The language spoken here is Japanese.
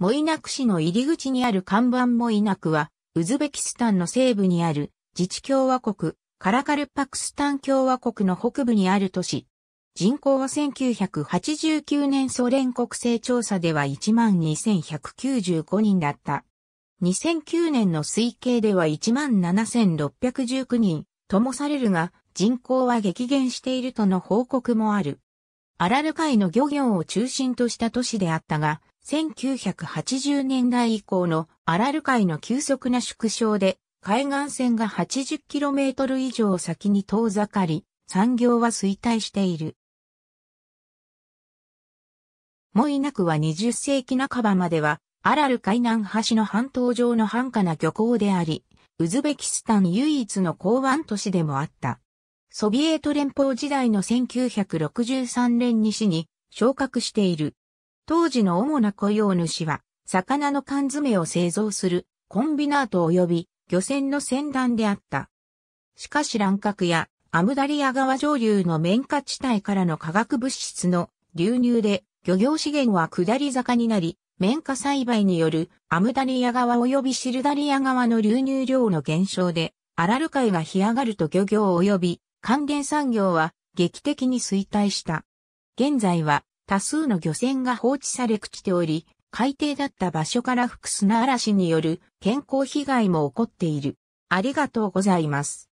モイナク市の入り口にある看板モイナクは、ウズベキスタンの西部にある自治共和国、カラカルパクスタン共和国の北部にある都市。人口は1989年ソ連国勢調査では12,195人だった。2009年の推計では17,619人ともされるが、人口は激減しているとの報告もある。アラル海の漁業を中心とした都市であったが、1980年代以降のアラル海の急速な縮小で、海岸線が 80km 以上先に遠ざかり、産業は衰退している。モイナクは20世紀半ばまでは、アラル海南端の半島上の繁華な漁港であり、ウズベキスタン唯一の港湾都市でもあった。ソビエト連邦時代の1963年に市に昇格している。当時の主な雇用主は、魚の缶詰を製造するコンビナート及び漁船の船団であった。しかし乱獲やアムダリア川上流の綿花地帯からの化学物質の流入で漁業資源は下り坂になり、綿花栽培によるアムダリア川及びシルダリア川の流入量の減少でアラル海が干上がると漁業及び関連産業は劇的に衰退した。現在は多数の漁船が放置され朽ちており、海底だった場所から吹く砂嵐による健康被害も起こっている。ありがとうございます。